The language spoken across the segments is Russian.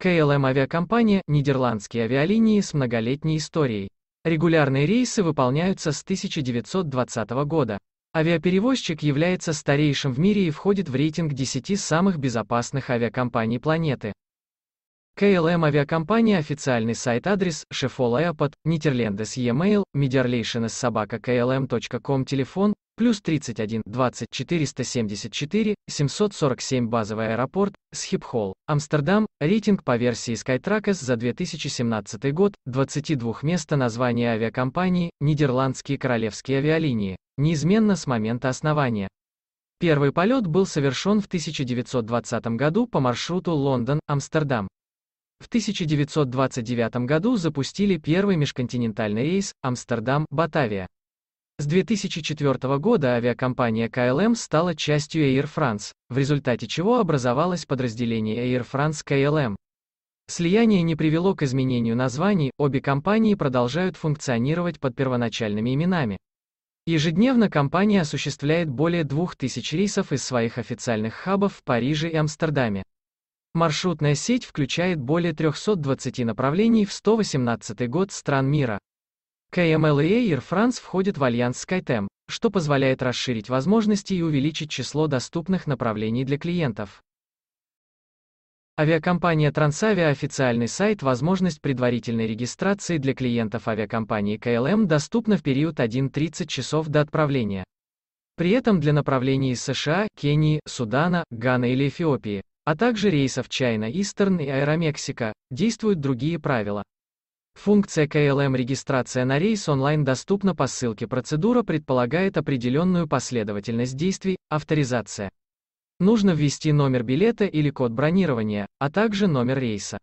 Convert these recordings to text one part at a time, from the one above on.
КЛМ авиакомпания – нидерландские авиалинии с многолетней историей. Регулярные рейсы выполняются с 1920 года. Авиаперевозчик является старейшим в мире и входит в рейтинг 10 самых безопасных авиакомпаний планеты. КЛМ авиакомпания официальный сайт-адрес шефолаэпот, нитерлендес e-mail, медиарлейшенес собака klm.com телефон плюс 31 20 474 747 базовый аэропорт, Схипхол, Амстердам, рейтинг по версии Skytrackers за 2017 год, 22 место название авиакомпании, Нидерландские королевские авиалинии, неизменно с момента основания. Первый полет был совершен в 1920 году по маршруту Лондон-Амстердам. В 1929 году запустили первый межконтинентальный рейс Амстердам-Батавия. С 2004 года авиакомпания KLM стала частью Air France, в результате чего образовалось подразделение Air France KLM. Слияние не привело к изменению названий, обе компании продолжают функционировать под первоначальными именами. Ежедневно компания осуществляет более 2000 рейсов из своих официальных хабов в Париже и Амстердаме. Маршрутная сеть включает более 320 направлений в 118 год стран мира. КМЛ и Air France входят в альянс SkyTem, что позволяет расширить возможности и увеличить число доступных направлений для клиентов. Авиакомпания Transavia официальный сайт Возможность предварительной регистрации для клиентов авиакомпании КЛМ доступна в период 1.30 часов до отправления. При этом для направлений из США, Кении, Судана, Гана или Эфиопии, а также рейсов China Eastern и Аэромексика, действуют другие правила. Функция KLM регистрация на рейс онлайн доступна по ссылке. Процедура предполагает определенную последовательность действий, авторизация. Нужно ввести номер билета или код бронирования, а также номер рейса.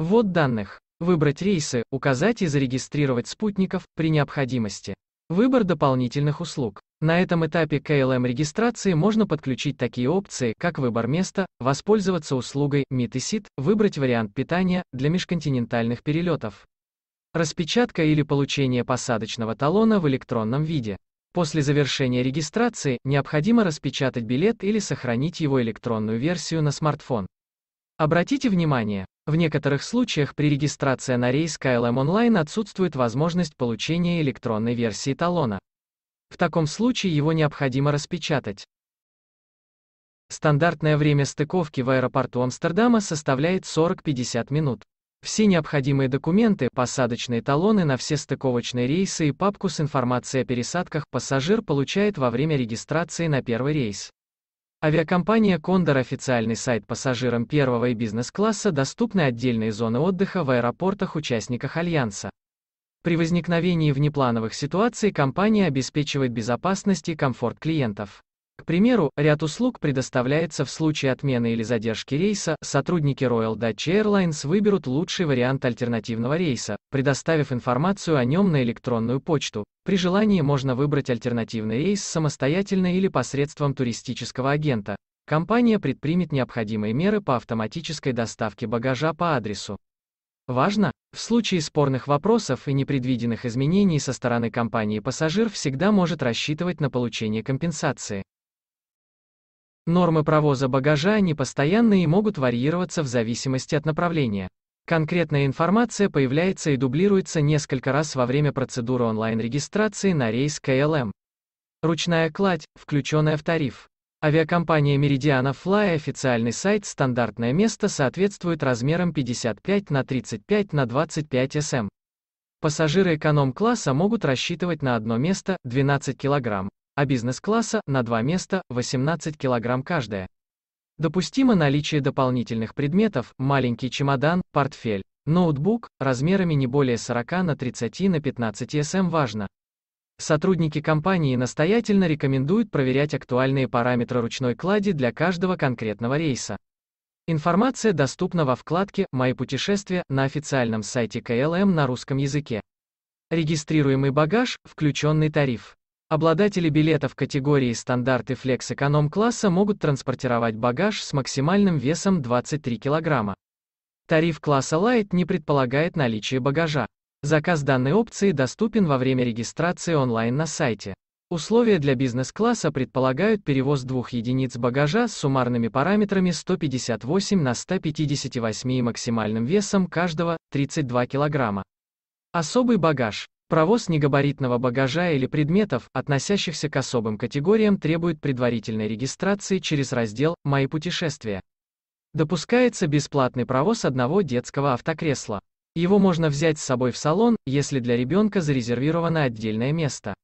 Вот данных. Выбрать рейсы, указать и зарегистрировать спутников при необходимости. Выбор дополнительных услуг. На этом этапе KLM регистрации можно подключить такие опции, как выбор места, воспользоваться услугой Meet и Sit, выбрать вариант питания для межконтинентальных перелетов, Распечатка или получение посадочного талона в электронном виде. После завершения регистрации необходимо распечатать билет или сохранить его электронную версию на смартфон. Обратите внимание, в некоторых случаях при регистрации на рейс KLM Online отсутствует возможность получения электронной версии талона. В таком случае его необходимо распечатать. Стандартное время стыковки в аэропорту Амстердама составляет 40-50 минут. Все необходимые документы, посадочные талоны на все стыковочные рейсы и папку с информацией о пересадках пассажир получает во время регистрации на первый рейс. Авиакомпания «Кондор» официальный сайт пассажирам первого и бизнес-класса доступны отдельные зоны отдыха в аэропортах-участниках Альянса. При возникновении внеплановых ситуаций компания обеспечивает безопасность и комфорт клиентов. К примеру, ряд услуг предоставляется в случае отмены или задержки рейса, сотрудники Royal Dutch Airlines выберут лучший вариант альтернативного рейса, предоставив информацию о нем на электронную почту. При желании можно выбрать альтернативный рейс самостоятельно или посредством туристического агента. Компания предпримет необходимые меры по автоматической доставке багажа по адресу. Важно, в случае спорных вопросов и непредвиденных изменений со стороны компании пассажир всегда может рассчитывать на получение компенсации. Нормы провоза багажа непостоянны и могут варьироваться в зависимости от направления. Конкретная информация появляется и дублируется несколько раз во время процедуры онлайн-регистрации на рейс КЛМ. Ручная кладь, включенная в тариф. Авиакомпания Meridiana Fly официальный сайт «Стандартное место» соответствует размерам 55 на 35 на 25 см. Пассажиры эконом-класса могут рассчитывать на одно место 12 килограмм а бизнес-класса на два места 18 кг каждая. Допустимо наличие дополнительных предметов, маленький чемодан, портфель, ноутбук, размерами не более 40 на 30 на 15 см эм важно. Сотрудники компании настоятельно рекомендуют проверять актуальные параметры ручной клади для каждого конкретного рейса. Информация доступна во вкладке «Мои путешествия» на официальном сайте КЛМ на русском языке. Регистрируемый багаж, включенный тариф. Обладатели билетов категории «Стандарт» и «Флекс» эконом-класса могут транспортировать багаж с максимальным весом 23 кг. Тариф класса Light не предполагает наличие багажа. Заказ данной опции доступен во время регистрации онлайн на сайте. Условия для бизнес-класса предполагают перевоз двух единиц багажа с суммарными параметрами 158 на 158 и максимальным весом каждого 32 кг. Особый багаж. Провоз негабаритного багажа или предметов, относящихся к особым категориям, требует предварительной регистрации через раздел «Мои путешествия». Допускается бесплатный провоз одного детского автокресла. Его можно взять с собой в салон, если для ребенка зарезервировано отдельное место.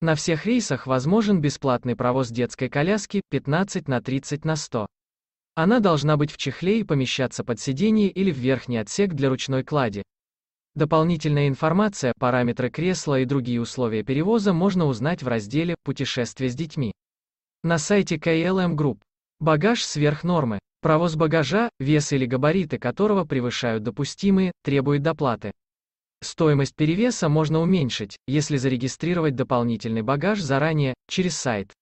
На всех рейсах возможен бесплатный провоз детской коляски 15 на 30 на 100. Она должна быть в чехле и помещаться под сиденье или в верхний отсек для ручной клади. Дополнительная информация, параметры кресла и другие условия перевоза можно узнать в разделе «Путешествие с детьми». На сайте KLM Group. Багаж сверх нормы. Провоз багажа, вес или габариты которого превышают допустимые, требует доплаты. Стоимость перевеса можно уменьшить, если зарегистрировать дополнительный багаж заранее, через сайт.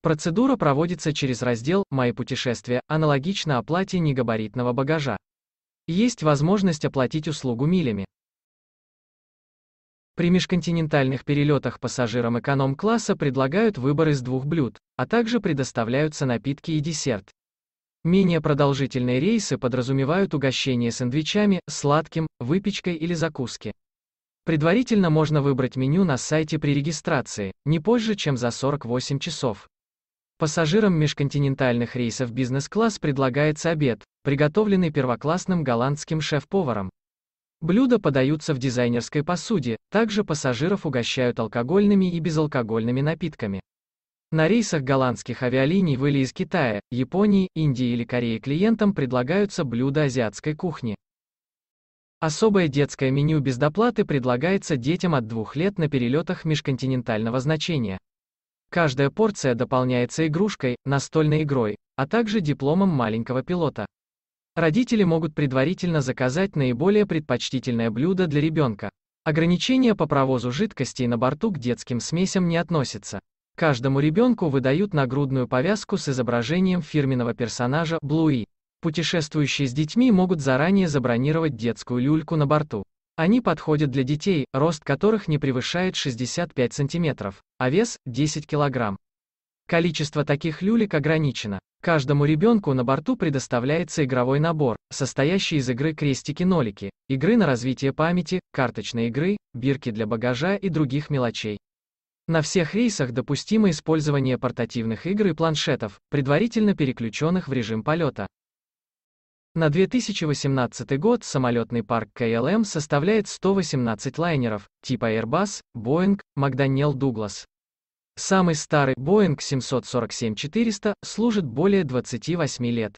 Процедура проводится через раздел «Мои путешествия», аналогично оплате негабаритного багажа. Есть возможность оплатить услугу милями. При межконтинентальных перелетах пассажирам эконом-класса предлагают выбор из двух блюд, а также предоставляются напитки и десерт. Менее продолжительные рейсы подразумевают угощение сэндвичами, сладким, выпечкой или закуски. Предварительно можно выбрать меню на сайте при регистрации, не позже, чем за 48 часов. Пассажирам межконтинентальных рейсов бизнес-класс предлагается обед, приготовленный первоклассным голландским шеф-поваром. Блюда подаются в дизайнерской посуде, также пассажиров угощают алкогольными и безалкогольными напитками. На рейсах голландских авиалиний в или из Китая, Японии, Индии или Кореи клиентам предлагаются блюда азиатской кухни. Особое детское меню без доплаты предлагается детям от двух лет на перелетах межконтинентального значения. Каждая порция дополняется игрушкой, настольной игрой, а также дипломом маленького пилота. Родители могут предварительно заказать наиболее предпочтительное блюдо для ребенка. Ограничения по провозу жидкостей на борту к детским смесям не относятся. Каждому ребенку выдают нагрудную повязку с изображением фирменного персонажа Блуи. Путешествующие с детьми могут заранее забронировать детскую люльку на борту. Они подходят для детей, рост которых не превышает 65 см, а вес – 10 кг. Количество таких люлек ограничено. Каждому ребенку на борту предоставляется игровой набор, состоящий из игры «Крестики-нолики», игры на развитие памяти, карточной игры, бирки для багажа и других мелочей. На всех рейсах допустимо использование портативных игр и планшетов, предварительно переключенных в режим полета. На 2018 год самолетный парк КЛМ составляет 118 лайнеров, типа Airbus, Boeing, McDonnell Douglas. Самый старый Boeing 747-400 служит более 28 лет.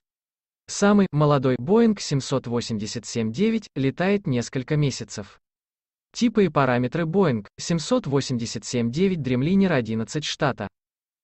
Самый молодой Boeing 787-9 летает несколько месяцев. Типы и параметры Boeing 787-9 Dreamliner 11 штата.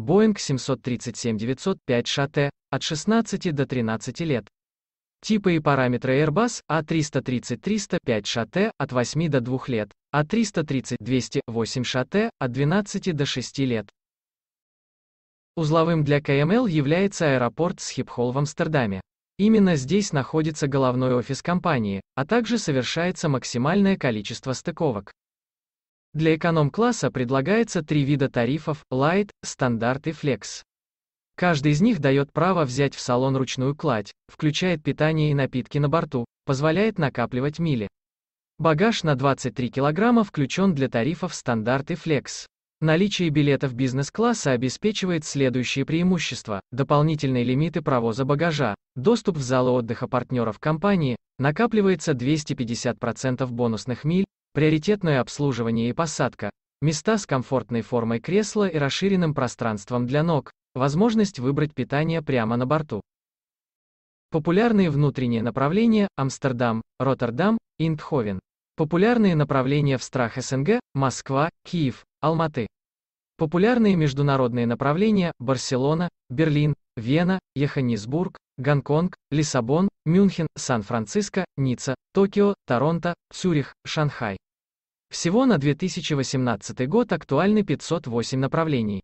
Boeing 737-905 ШТ, от 16 до 13 лет. Типы и параметры Airbus A330-305 а ШТ, от 8 до 2 лет, A330-208 а ШТ, от 12 до 6 лет. Узловым для КМЛ является аэропорт Схипхол в Амстердаме. Именно здесь находится головной офис компании, а также совершается максимальное количество стыковок. Для эконом-класса предлагается три вида тарифов – Light, Стандарт и Flex. Каждый из них дает право взять в салон ручную кладь, включает питание и напитки на борту, позволяет накапливать мили. Багаж на 23 кг включен для тарифов стандарт и флекс. Наличие билетов бизнес-класса обеспечивает следующие преимущества. Дополнительные лимиты провоза багажа, доступ в залы отдыха партнеров компании, накапливается 250% бонусных миль, приоритетное обслуживание и посадка, места с комфортной формой кресла и расширенным пространством для ног, возможность выбрать питание прямо на борту. Популярные внутренние направления – Амстердам, Роттердам, Индховен. Популярные направления в страх СНГ – Москва, Киев, Алматы. Популярные международные направления – Барселона, Берлин, Вена, Йоханнесбург, Гонконг, Лиссабон, Мюнхен, Сан-Франциско, Ницца, Токио, Торонто, Цюрих, Шанхай. Всего на 2018 год актуальны 508 направлений.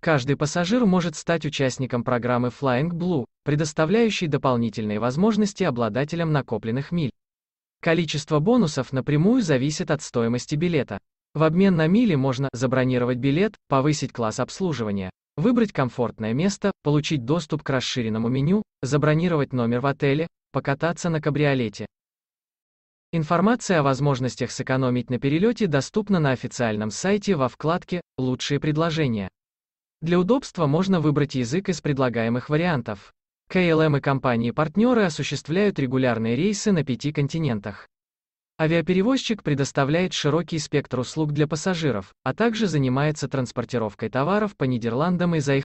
Каждый пассажир может стать участником программы Flying Blue, предоставляющей дополнительные возможности обладателям накопленных миль. Количество бонусов напрямую зависит от стоимости билета. В обмен на мили можно забронировать билет, повысить класс обслуживания, выбрать комфортное место, получить доступ к расширенному меню, забронировать номер в отеле, покататься на кабриолете. Информация о возможностях сэкономить на перелете доступна на официальном сайте во вкладке «Лучшие предложения». Для удобства можно выбрать язык из предлагаемых вариантов. КЛМ и компании-партнеры осуществляют регулярные рейсы на пяти континентах. Авиаперевозчик предоставляет широкий спектр услуг для пассажиров, а также занимается транспортировкой товаров по Нидерландам и за их